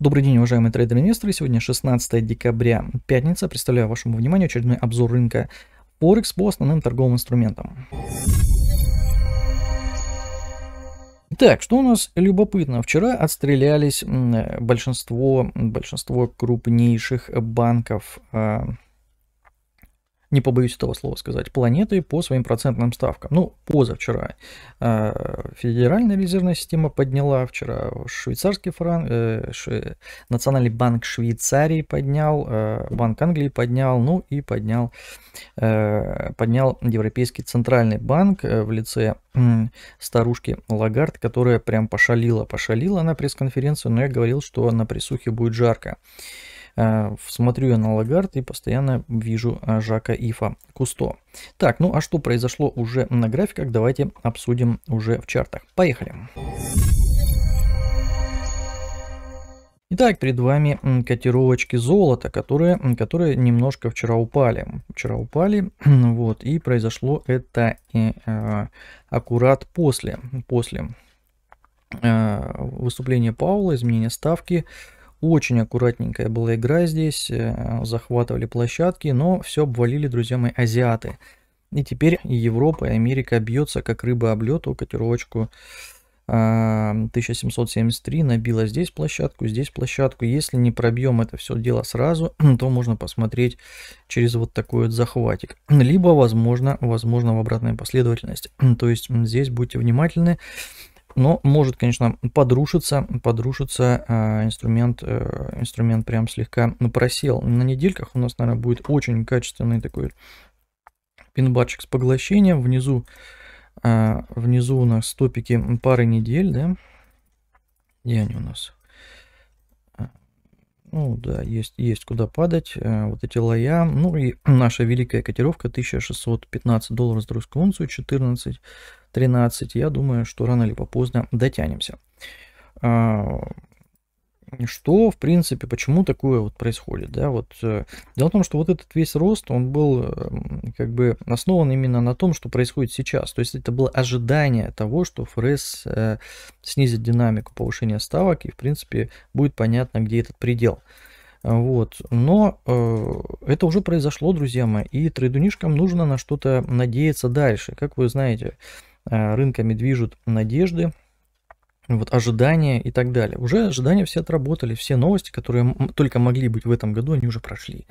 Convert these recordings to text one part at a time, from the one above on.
Добрый день, уважаемые трейдеры-инвесторы. Сегодня 16 декабря, пятница. Представляю вашему вниманию очередной обзор рынка Forex по основным торговым инструментам. Итак, что у нас любопытно? Вчера отстрелялись э, большинство, большинство крупнейших банков а, не побоюсь этого слова сказать, планеты по своим процентным ставкам. Ну, позавчера э, Федеральная резервная система подняла, вчера швейцарский франк, э, шве, Национальный банк Швейцарии поднял, э, Банк Англии поднял, ну и поднял, э, поднял Европейский Центральный банк э, в лице старушки Лагард, которая прям пошалила, пошалила на пресс-конференцию, но я говорил, что на присухе будет жарко. Э, смотрю я на Лагард и постоянно вижу э, Жака Ифа Кусто. Так, ну а что произошло уже на графиках, давайте обсудим уже в чартах. Поехали. Итак, перед вами котировочки золота, которые, которые немножко вчера упали. Вчера упали, вот, и произошло это э, э, аккурат после, после э, выступления Паула, изменения ставки. Очень аккуратненькая была игра здесь, э, захватывали площадки, но все обвалили, друзья мои, азиаты. И теперь Европа, и Америка бьется, как рыба об лету, котировочку 1773 а, набила здесь площадку, здесь площадку. Если не пробьем это все дело сразу, то можно посмотреть через вот такой вот захватик. Либо, возможно, возможно в обратной последовательности. То есть здесь будьте внимательны. Но может, конечно, подрушиться, подрушиться э, инструмент, э, инструмент прям слегка ну просел. На недельках у нас, наверное, будет очень качественный такой пинбатчик с поглощением. Внизу, э, внизу у нас топики пары недель, да? Где они у нас? Э, ну да, есть, есть куда падать. Э, вот эти лоя. Ну и наша великая котировка 1615 долларов за русскую унцию, 14 13, я думаю, что рано или поздно дотянемся. А, что, в принципе, почему такое вот происходит, да, вот, э, дело в том, что вот этот весь рост, он был, эм, как бы, основан именно на том, что происходит сейчас, то есть это было ожидание того, что ФРС э, снизит динамику повышения ставок, и, в принципе, будет понятно, где этот предел. Вот. Но э, это уже произошло, друзья мои, и трейдунишкам нужно на что-то надеяться дальше. Как вы знаете, Э, рынками движут надежды, вот ожидания и так далее. Уже ожидания все отработали, все новости, которые только могли быть в этом году, они уже прошли.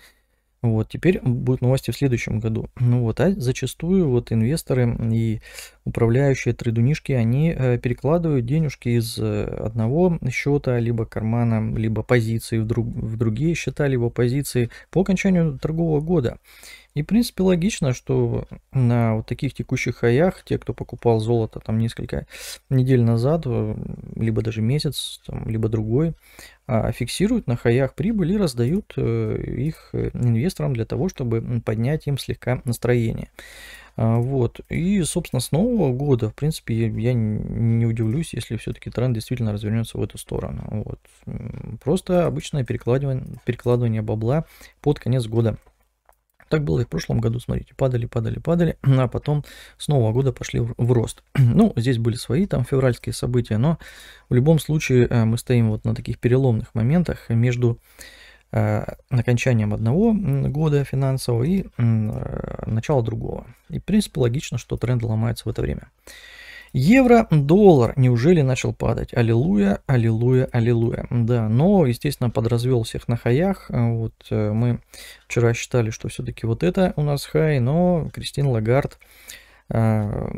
Вот, теперь будут новости в следующем году. Ну вот, а зачастую вот инвесторы и управляющие трейдунишки, они э, перекладывают денежки из э, одного счета, либо кармана, либо позиции в, друг, в другие счета, либо позиции по окончанию торгового года. И, в принципе, логично, что на вот таких текущих хаях, те, кто покупал золото там несколько недель назад, э, либо даже месяц, там, либо другой, а, фиксируют на хаях прибыль и раздают э, их инвесторам для того, чтобы поднять им слегка настроение. А, вот. И, собственно, с нового года, в принципе, я не удивлюсь, если все-таки тренд действительно развернется в эту сторону. Вот. Просто обычное перекладывание, перекладывание бабла под конец года. Так было и в прошлом году, смотрите, падали, падали, падали, а потом с нового года пошли в рост. Ну, здесь были свои там февральские события, но в любом случае э, мы стоим вот на таких переломных моментах между э, окончанием одного года финансового и э, начала другого. И в принципе логично, что тренд ломается в это время. Евро-доллар неужели начал падать? Аллилуйя, аллилуйя, аллилуйя. Да, но, естественно, подразвел всех на хаях. Вот э, мы вчера считали, что все-таки вот это у нас хай, но Кристин Лагард э,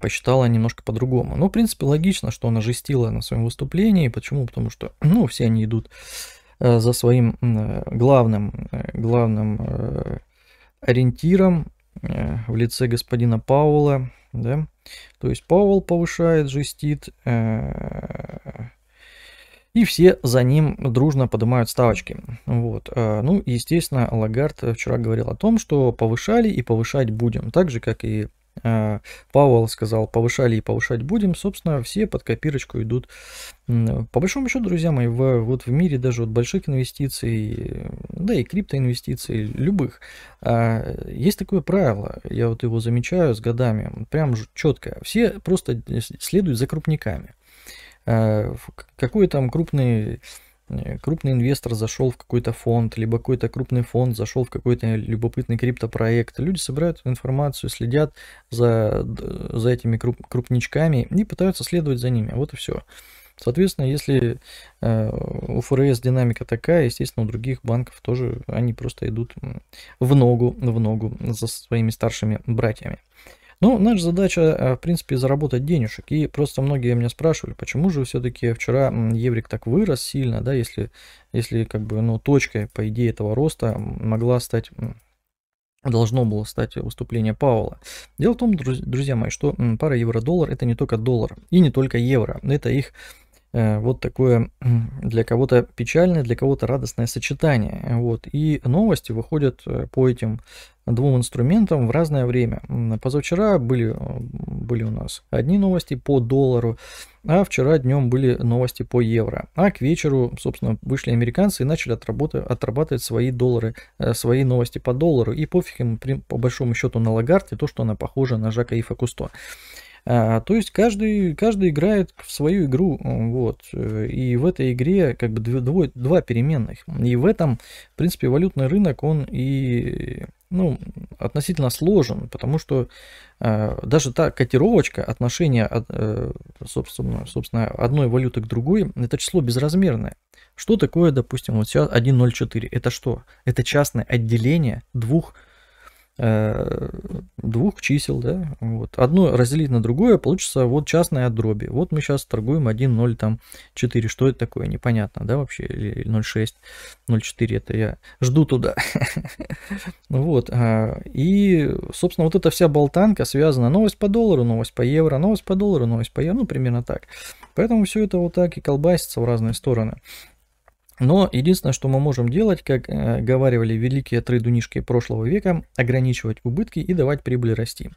посчитала немножко по-другому. Ну, в принципе, логично, что она жестила на своем выступлении. Почему? Потому что, ну, все они идут э, за своим главным, главным ориентиром в лице господина Паула, да, то есть Powell повышает, жестит, э, и все за ним дружно поднимают ставочки. Вот. Э, ну, естественно, Лагард вчера говорил о том, что повышали и повышать будем, так же, как и Э, Пауэлл сказал, повышали и повышать будем, собственно, все под копирочку идут. По большому счету, друзья мои, в, вот в мире даже вот больших инвестиций, да и криптоинвестиций, любых, а, есть такое правило, я вот его замечаю с годами, прям четко, все просто следуют за крупниками э, какой там крупный Э, крупный инвестор зашел в какой-то фонд, либо какой-то крупный фонд зашел в какой-то любопытный криптопроект. Люди собирают информацию, следят за, за этими круп, крупничками и пытаются следовать за ними. Вот и все. Соответственно, если э, у ФРС динамика такая, естественно, у других банков тоже они просто идут в ногу, в ногу за своими старшими братьями. Ну, наша задача, э, в принципе, заработать денежек. И просто многие меня спрашивали, почему же все-таки вчера еврик так вырос сильно, да, если, если как бы, ну, точкой, по идее, этого роста могла стать должно было стать выступление Пауэлла. Дело в том, друзья мои, что пара евро-доллар это не только доллар и не только евро, это их Э, вот такое для кого-то печальное, для кого-то радостное сочетание. Вот. И новости выходят э, по этим двум инструментам в разное время. Позавчера были, э, были у нас одни новости по доллару, а вчера днем были новости по евро. А к вечеру, собственно, вышли американцы и начали отрабатывать свои доллары, свои новости по доллару. И пофиг им, по большому счету, на лагарте то, что она похожа на Жака Ифа Кусто. А, то есть каждый, каждый играет в свою игру, вот, э, и в этой игре как бы дво, два переменных. И в этом, в принципе, валютный рынок, он и ну, относительно сложен, потому что а, даже та котировочка отношения, э, собственно, собственно, одной валюты к другой, это число безразмерное. Что такое, допустим, вот сейчас 1.04? Это что? Это частное отделение двух Э, двух чисел, да, вот. Одно разделить на другое, получится вот частное от дроби. Вот мы сейчас торгуем 1, 0, там, 4. Что это такое? Непонятно, да, вообще? Или 0,6, 0,4. Это я жду туда. Вот. А, и, собственно, вот эта вся болтанка связана. Новость по доллару, новость по евро, новость по доллару, новость по евро. Ну, примерно так. Поэтому все это вот так и колбасится в разные стороны. Но единственное, что мы можем делать, как э, говорили великие трейдунишки прошлого века, ограничивать убытки и давать прибыли расти.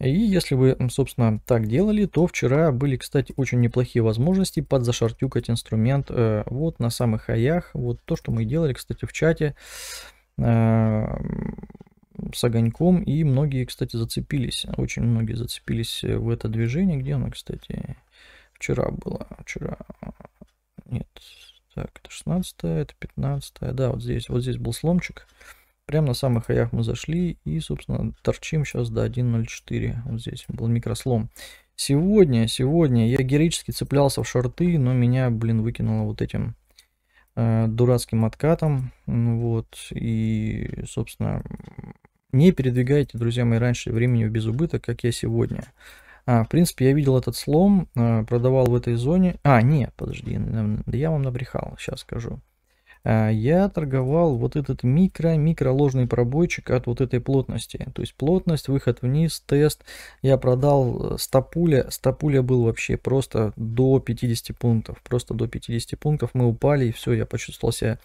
И если вы, собственно, так делали, то вчера были, кстати, очень неплохие возможности подзашартюкать инструмент э, вот на самых хаях. Вот то, что мы делали, кстати, в чате э, с огоньком. И многие, кстати, зацепились. Очень многие зацепились э, в это движение. Где оно, кстати, вчера было? Вчера... Нет, так, это 16 это 15 да, вот здесь, вот здесь был сломчик. Прямо на самых хаях мы зашли и, собственно, торчим сейчас до 1.04. Вот здесь был микрослом. Сегодня, сегодня я героически цеплялся в шорты, но меня, блин, выкинуло вот этим э, дурацким откатом. Вот, и, собственно, не передвигайте, друзья мои, раньше времени в безубыток, как я сегодня. А, в принципе, я видел этот слом, а, продавал в этой зоне. А, нет, подожди, да я вам набрехал, сейчас скажу. А, я торговал вот этот микро микро ложный пробойчик от вот этой плотности. То есть плотность, выход вниз, тест. Я продал э, стопуля. Стопуля был вообще просто до 50 пунктов. Просто до 50 пунктов мы упали и все, я почувствовал себя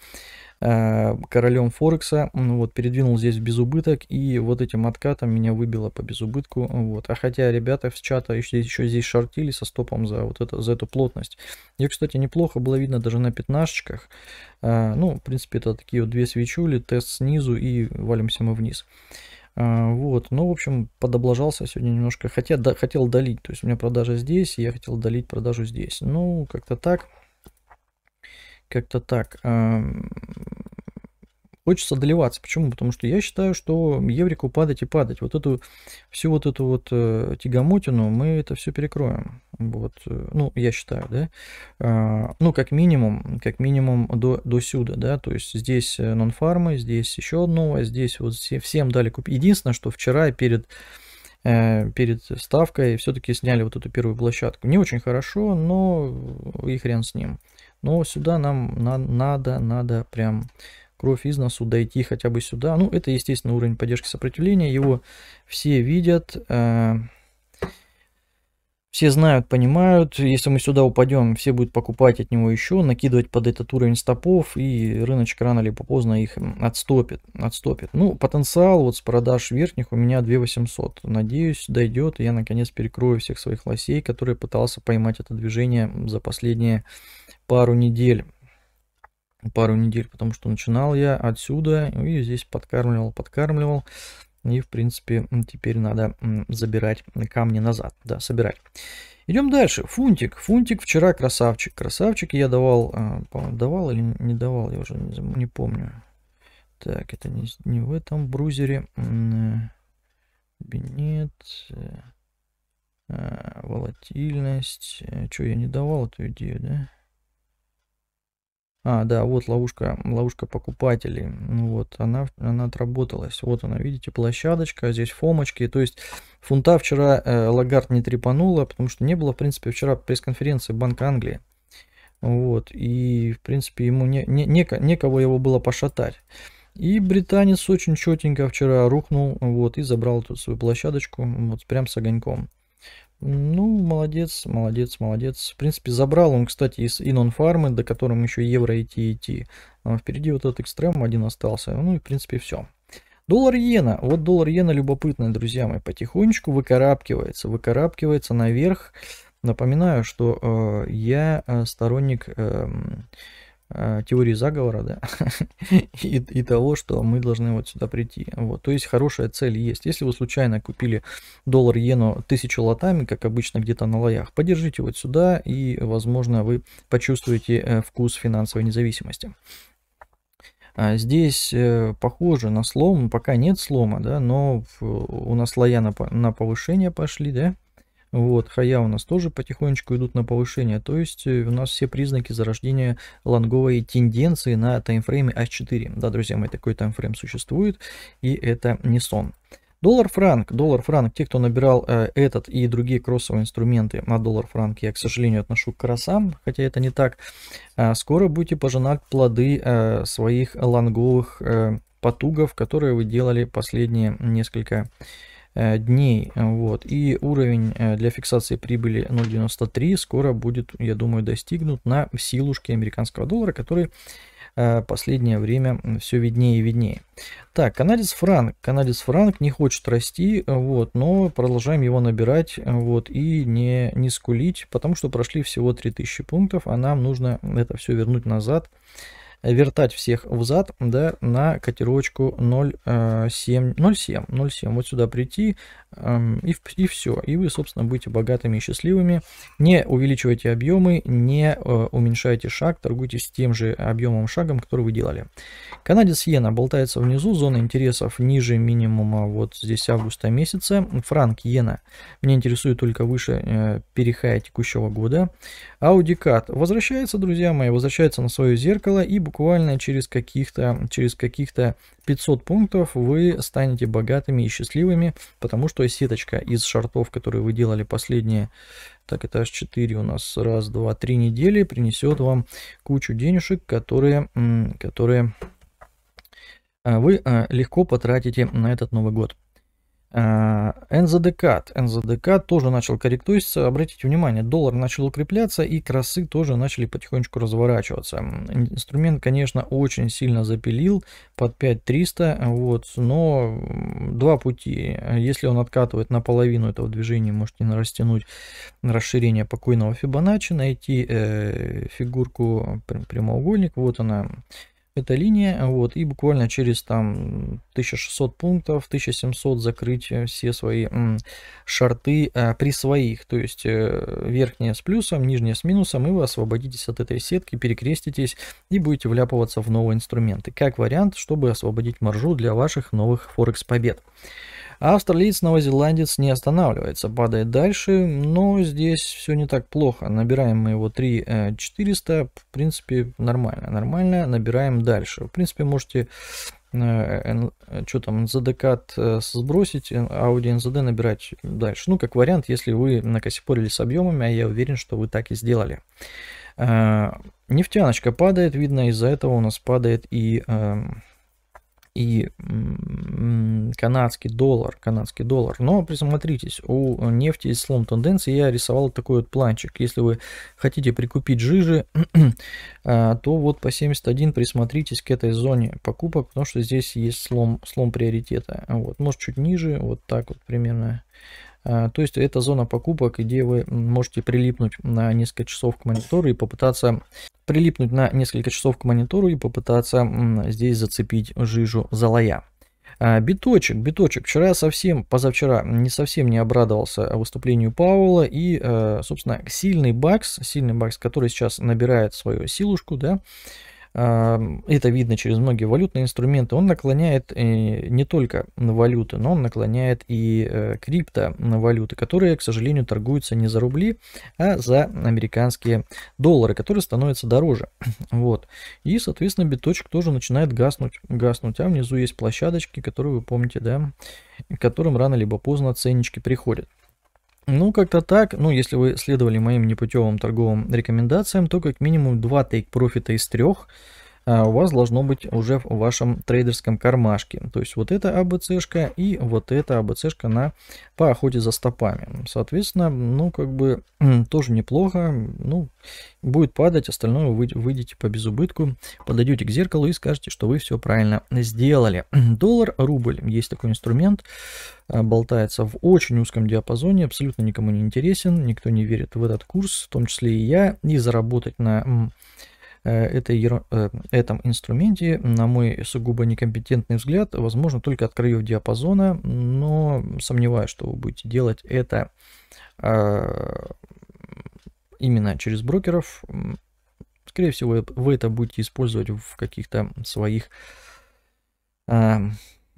Э, королем Форекса, ну вот, передвинул здесь без убыток и вот этим откатом меня выбило по безубытку, вот. А хотя ребята с чата еще, еще здесь шортили со стопом за вот это, за эту плотность. Ее, кстати, неплохо было видно даже на пятнашечках. Э, ну, в принципе, это такие вот две свечули, тест снизу и валимся мы вниз. Э, вот, ну, в общем, подоблажался сегодня немножко, хотя да, хотел долить, то есть у меня продажа здесь, и я хотел долить продажу здесь. Ну, как-то так. Как-то так. Хочется доливаться. Почему? Потому что я считаю, что еврику падать и падать. Вот эту всю вот эту вот э, тягомотину мы это все перекроем. Вот, э, ну, я считаю, да. А, ну, как минимум, как минимум до, до сюда, да. То есть здесь э, нон-фармы, здесь еще одно, а здесь вот все, всем дали купить. Единственное, что вчера перед э, перед ставкой все-таки сняли вот эту первую площадку. Не очень хорошо, но и хрен с ним. Но сюда нам на надо, надо прям кровь из носу дойти хотя бы сюда. Ну, это, естественно, уровень поддержки сопротивления. Его все видят, э, все знают, понимают. Если мы сюда упадем, все будут покупать от него еще, накидывать под этот уровень стопов, и рыночек рано или поздно их отстопит. отстопит. Ну, потенциал вот с продаж верхних у меня 2800. Надеюсь, дойдет, и я наконец перекрою всех своих лосей, которые пытался поймать это движение за последние пару недель. Пару недель, потому что начинал я отсюда и здесь подкармливал, подкармливал. И, в принципе, теперь надо забирать камни назад, да, собирать. Идем дальше. Фунтик. Фунтик вчера красавчик. Красавчик я давал, а, давал или не давал, я уже не, помню. Так, это не, не в этом брузере. Кабинет. Э, э, а, волатильность. Э, что, я не давал эту идею, да? А, да, вот ловушка, ловушка покупателей. Ну вот, она, она отработалась. Вот она, видите, площадочка, а здесь фомочки. То есть фунта вчера э, Лагард не трепанула, потому что не было, в принципе, вчера пресс-конференции Банка Англии. Вот, и, в принципе, ему не, не, неко, некого его было пошатать. И британец очень четенько вчера рухнул, вот, и забрал тут свою площадочку, вот, прям с огоньком. Ну, молодец, молодец, молодец. В принципе, забрал он, кстати, из Инон фармы, до которым еще евро идти идти. А впереди вот этот экстрем один остался. Ну и, в принципе, все. Доллар иена. Вот доллар иена любопытный, друзья мои. Потихонечку выкарабкивается, выкарабкивается наверх. Напоминаю, что э, я э, сторонник... Э, Э, теории заговора, да, и, и того, что мы должны вот сюда прийти. Вот. То есть хорошая цель есть. Если вы случайно купили доллар иену тысячу лотами, как обычно где-то на лоях, подержите вот сюда, и, возможно, вы почувствуете э, вкус финансовой независимости. А здесь э, похоже на слом, пока нет слома, да, но у нас лоя на, на повышение пошли, да, вот, хая у нас тоже потихонечку идут на повышение. То есть э, у нас все признаки зарождения лонговой тенденции на таймфрейме H4. Да, друзья мои, такой таймфрейм существует, и это не сон. Доллар-франк, доллар-франк, те, кто набирал э, этот и другие кроссовые инструменты на доллар-франк, я, к сожалению, отношу к красам, хотя это не так, э, скоро будете пожинать плоды э, своих лонговых э, потугов, которые вы делали последние несколько лет Э, дней. Э, вот. И уровень э, для фиксации прибыли 0.93 скоро будет, я думаю, достигнут на силушке американского доллара, который последнее время все виднее и виднее. Так, канадец франк. Канадец франк не хочет расти, вот, но продолжаем его набирать вот, и не, не скулить, потому что прошли всего 3000 пунктов, а нам нужно это все вернуть назад вертать всех в зад, да, на котировочку 0,7, 0,7, 0,7, вот сюда прийти, эм, и, и все, и вы, собственно, будете богатыми и счастливыми, не увеличивайте объемы, не э, уменьшайте шаг, торгуйте с тем же объемом шагом, который вы делали. Канадец иена болтается внизу, зона интересов ниже минимума вот здесь августа месяца, франк иена меня интересует только выше э, перехая текущего года, Audi возвращается, друзья мои, возвращается на свое зеркало и буквально через каких-то через каких-то 500 пунктов вы станете богатыми и счастливыми, потому что сеточка из шартов, которые вы делали последние, так это аж 4 у нас, раз, два, три недели, принесет вам кучу денежек, которые, которые а, вы а, легко потратите на этот Новый год. Э, НЗДК. НЗДК тоже начал корректуяться. Обратите внимание, доллар начал укрепляться и красы тоже начали потихонечку разворачиваться. Инструмент, конечно, очень сильно запилил под 5300, вот, но два пути. Если он откатывает наполовину этого движения, можете растянуть расширение покойного Фибоначчи, найти э, фигурку э, прямоугольник, вот она, эта линия, вот, и буквально через там 1600 пунктов, 1700 закрыть э, все свои м, шарты а, э, при своих, то есть э, верхняя с плюсом, нижняя с минусом, и вы освободитесь от этой сетки, перекреститесь и будете вляпываться в новые инструменты, как вариант, чтобы освободить маржу для ваших новых форекс побед. А австралиец, новозеландец не останавливается, падает дальше, но здесь все не так плохо. Набираем мы его 3400, э, в принципе, нормально, нормально, набираем дальше. В принципе, можете э, что там, NZDCAT э, сбросить, Audi NZD набирать дальше. Ну, как вариант, если вы накосипорили с объемами, а я уверен, что вы так и сделали. Нефтяночка падает, видно, из-за этого у нас падает и эм, и канадский доллар, канадский доллар. Но присмотритесь, у нефти есть слом тенденции, я рисовал такой вот планчик. Если вы хотите прикупить жижи, а, то вот по 71 присмотритесь к этой зоне покупок, потому что здесь есть слом, слом приоритета. Вот, может чуть ниже, вот так вот примерно Э, то есть это зона покупок, где вы можете прилипнуть на несколько часов к монитору и попытаться прилипнуть на несколько часов к монитору и попытаться здесь зацепить жижу за э, Биточек, биточек. Вчера совсем, позавчера не совсем не обрадовался выступлению Пауэлла. И, э, собственно, сильный бакс, сильный бакс, который сейчас набирает свою силушку, да, это видно через многие валютные инструменты, он наклоняет э, не только валюты, но он наклоняет и э, криптовалюты, которые, к сожалению, торгуются не за рубли, а за американские доллары, которые становятся дороже. Вот. И, соответственно, биточек тоже начинает гаснуть, гаснуть. А внизу есть площадочки, которые вы помните, да, к которым рано либо поздно ценнички приходят. Ну, как-то так. Ну, если вы следовали моим непутевым торговым рекомендациям, то как минимум 2 тейк профита из трех – а, у вас должно быть уже в вашем трейдерском кармашке. То есть вот эта АБЦшка и вот эта АБЦшка на по охоте за стопами. Соответственно, ну как бы тоже неплохо. Ну, будет падать, остальное вы выйдете по безубытку, подойдете к зеркалу и скажете, что вы все правильно сделали. Доллар, рубль, есть такой инструмент, а, болтается в очень узком диапазоне, абсолютно никому не интересен, никто не верит в этот курс, в том числе и я, и заработать на Э, этой, э, этом инструменте, на мой сугубо некомпетентный взгляд, возможно только от краев диапазона, но сомневаюсь, что вы будете делать это э, именно через брокеров. Скорее всего, вы это будете использовать в каких-то своих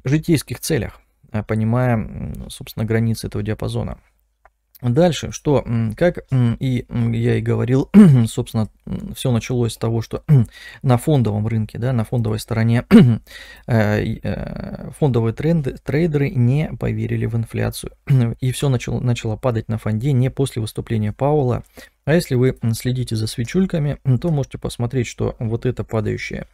житейских целях, понимая, собственно, границы этого диапазона. Дальше, что, как и я и говорил, собственно, все началось с того, что на фондовом рынке, да, на фондовой стороне э, э, фондовые тренды, трейдеры не поверили в инфляцию. И все начало, начало падать на фонде не после выступления Паула. А если вы следите за свечульками, то можете посмотреть, что вот это падающее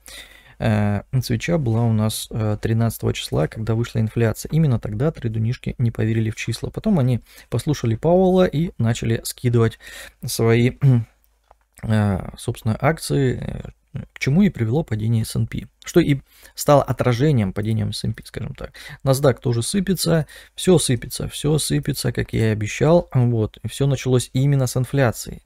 Э, свеча была у нас 13 э, числа, когда вышла инфляция. Именно тогда трейдунишки не поверили в числа. Потом они послушали Пауэлла и начали скидывать свои э, собственно, акции, к чему и привело падение S&P, что и стало отражением падения S&P, скажем так. NASDAQ тоже сыпется, все сыпется, все сыпется, как я и обещал, вот, и все началось именно с инфляции,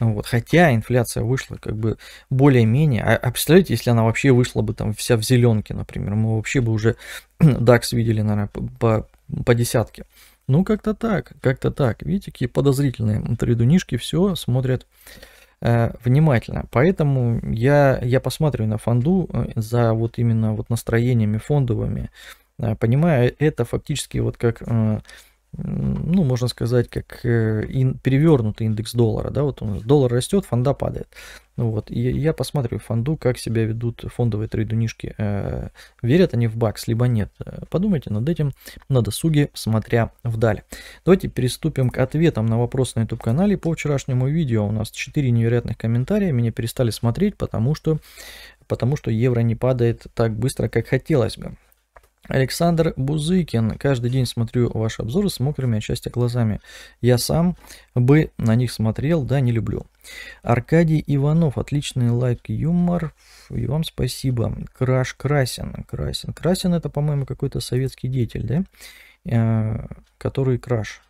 вот, хотя инфляция вышла как бы более-менее, а, а представляете, если она вообще вышла бы там вся в зеленке, например, мы вообще бы уже DAX видели, наверное, по, по, по десятке, ну, как-то так, как-то так. Видите, какие подозрительные трейдунишки все смотрят Э, внимательно. Поэтому я, я посмотрю на фонду э, за вот именно вот настроениями фондовыми, э, понимая это фактически вот как ну, можно сказать, как э, перевернутый индекс доллара, да, вот у доллар растет, фонда падает. вот, и я посмотрю фонду, как себя ведут фондовые трейдунишки, э, верят они в бакс, либо нет. Э, подумайте над этим на досуге, смотря вдаль. Давайте приступим к ответам на вопрос на YouTube-канале. По вчерашнему видео у нас 4 невероятных комментария, меня перестали смотреть, потому что, потому что евро не падает так быстро, как хотелось бы. Александр Бузыкин. Каждый день смотрю ваши обзоры с мокрыми отчасти глазами. Я сам бы на них смотрел, да, не люблю. Аркадий Иванов. Отличный лайк, юмор. И вам спасибо. Краш Красин. Красин. Красин это, по-моему, какой-то советский деятель, да? Э, который Краш.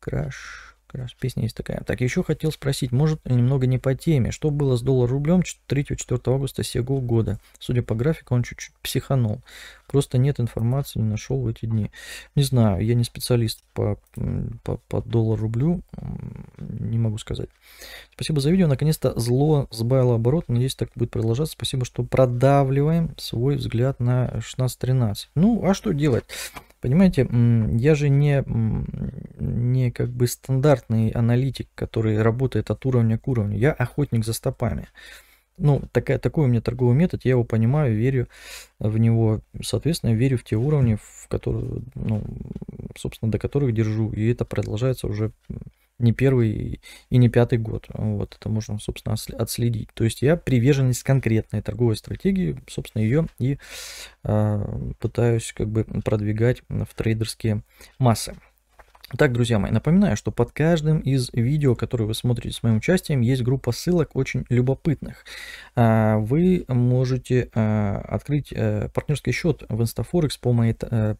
Краш. Как раз песня есть такая. Так, еще хотел спросить, может, немного не по теме, что было с доллар-рублем 3-4 августа сего года? Судя по графику, он чуть-чуть психанул. Просто нет информации, не нашел в эти дни. Не знаю, я не специалист по, по, по доллар-рублю, не могу сказать. Спасибо за видео, наконец-то зло сбавило оборот, надеюсь, так будет продолжаться. Спасибо, что продавливаем свой взгляд на 16-13. Ну, а что делать? Понимаете, я же не, не как бы стандартный аналитик, который работает от уровня к уровню. Я охотник за стопами. Ну, такая, такой у меня торговый метод, я его понимаю, верю в него, соответственно, верю в те уровни, в которые, ну, собственно, до которых держу, и это продолжается уже не первый и не пятый год. Вот это можно, собственно, отследить. То есть я приверженность конкретной торговой стратегии, собственно, ее и э, пытаюсь как бы продвигать в трейдерские массы. Так, друзья мои, напоминаю, что под каждым из видео, которые вы смотрите с моим участием, есть группа ссылок очень любопытных. А, вы можете а, открыть э, партнерский счет в InstaForex по моей э,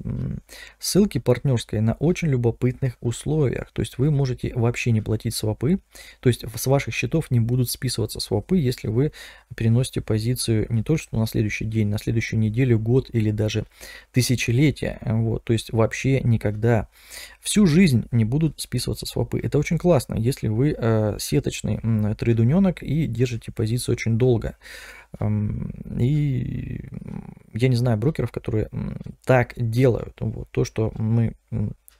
ссылке партнерской на очень любопытных условиях. То есть вы можете вообще не платить свопы, то есть с ваших счетов не будут списываться свопы, если вы переносите позицию не то что на следующий день, на следующую неделю, год или даже тысячелетие. Вот, то есть вообще никогда. Всю жизнь жизнь не будут списываться свопы. Это очень классно, если вы э, сеточный э, трейдуненок и держите позицию очень долго. И я не знаю брокеров, которые так делают. Вот, то, что мы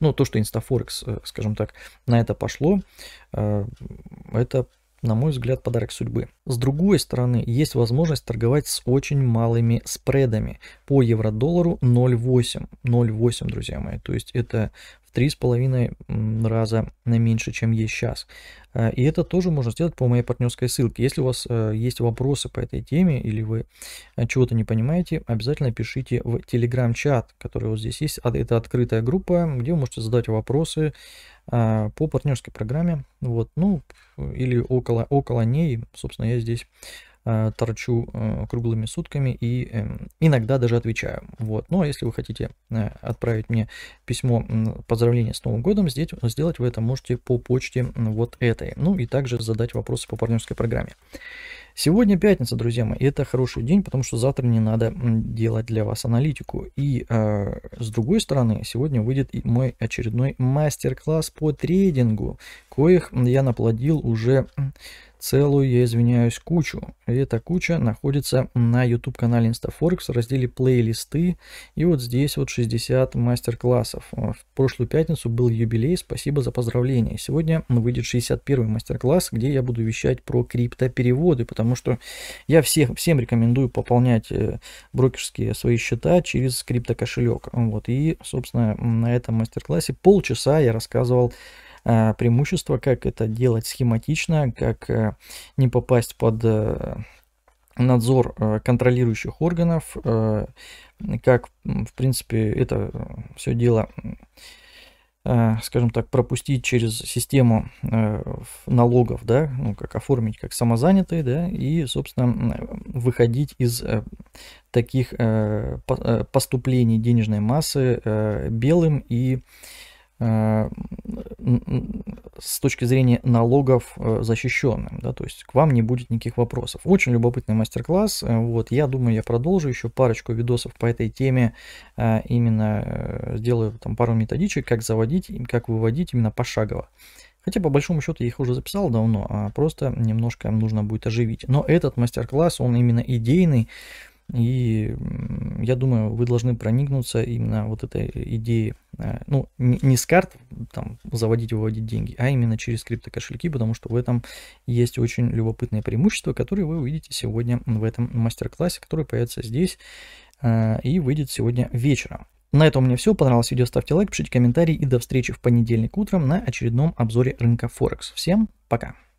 ну, то, что Инстафорекс, э, скажем так, на это пошло, э, это, на мой взгляд, подарок судьбы. С другой стороны, есть возможность торговать с очень малыми спредами. По евро-доллару 0,8. 0,8, друзья мои. То есть это в 3,5 раза меньше, чем есть сейчас. А, и это тоже можно сделать по моей партнерской ссылке. Если у вас э, есть вопросы по этой теме или вы э, чего-то не понимаете, обязательно пишите в телеграм-чат, который вот здесь есть. Это открытая группа, где вы можете задать вопросы а, по партнерской программе. Вот, ну, или около, около ней, собственно, я здесь Э, торчу э, круглыми сутками и эм, иногда даже отвечаю. Вот. Но ну, а если вы хотите э, отправить мне письмо поздравления с Новым годом, здесь, сделать вы это можете по почте вот этой. Ну и также задать вопросы по партнерской программе. Сегодня пятница, друзья мои, и это хороший день, потому что завтра не надо делать для вас аналитику. И э, с другой стороны, сегодня выйдет и мой очередной мастер-класс по трейдингу, коих я наплодил уже целую, я извиняюсь, кучу. И эта куча находится на YouTube-канале InstaForex в разделе «Плейлисты». И вот здесь вот 60 мастер-классов. Э, в прошлую пятницу был юбилей, спасибо за поздравления. Сегодня выйдет 61 мастер-класс, где я буду вещать про криптопереводы, потому что я всех, всем рекомендую пополнять э, брокерские свои счета через криптокошелек. Вот. И, собственно, на этом мастер-классе полчаса я рассказывал Э, преимущества, как это делать схематично, как э, не попасть под э, надзор контролирующих органов, как, в принципе, это все дело скажем так, пропустить через систему налогов, да, ну, как оформить как самозанятые, да, и, собственно, выходить из таких поступлений денежной массы белым и Э, с точки зрения налогов э, защищенным, да, то есть к вам не будет никаких вопросов. Очень любопытный мастер-класс, э, вот, я думаю, я продолжу еще парочку видосов по этой теме, именно сделаю там пару методичек, как заводить, как выводить именно пошагово. Хотя, по большому счету, я их уже записал давно, а просто немножко нужно будет оживить. Но этот мастер-класс, он именно идейный, и я думаю, вы должны проникнуться именно вот этой идеей, э, ну, не с карт там заводить и выводить деньги, а именно через криптокошельки, потому что в этом есть очень любопытные преимущества, которые вы увидите сегодня в этом мастер-классе, который появится здесь э, и выйдет сегодня вечером. На этом у меня все. Понравилось видео, ставьте лайк, пишите комментарии и до встречи в понедельник утром на очередном обзоре рынка Форекс. Всем пока!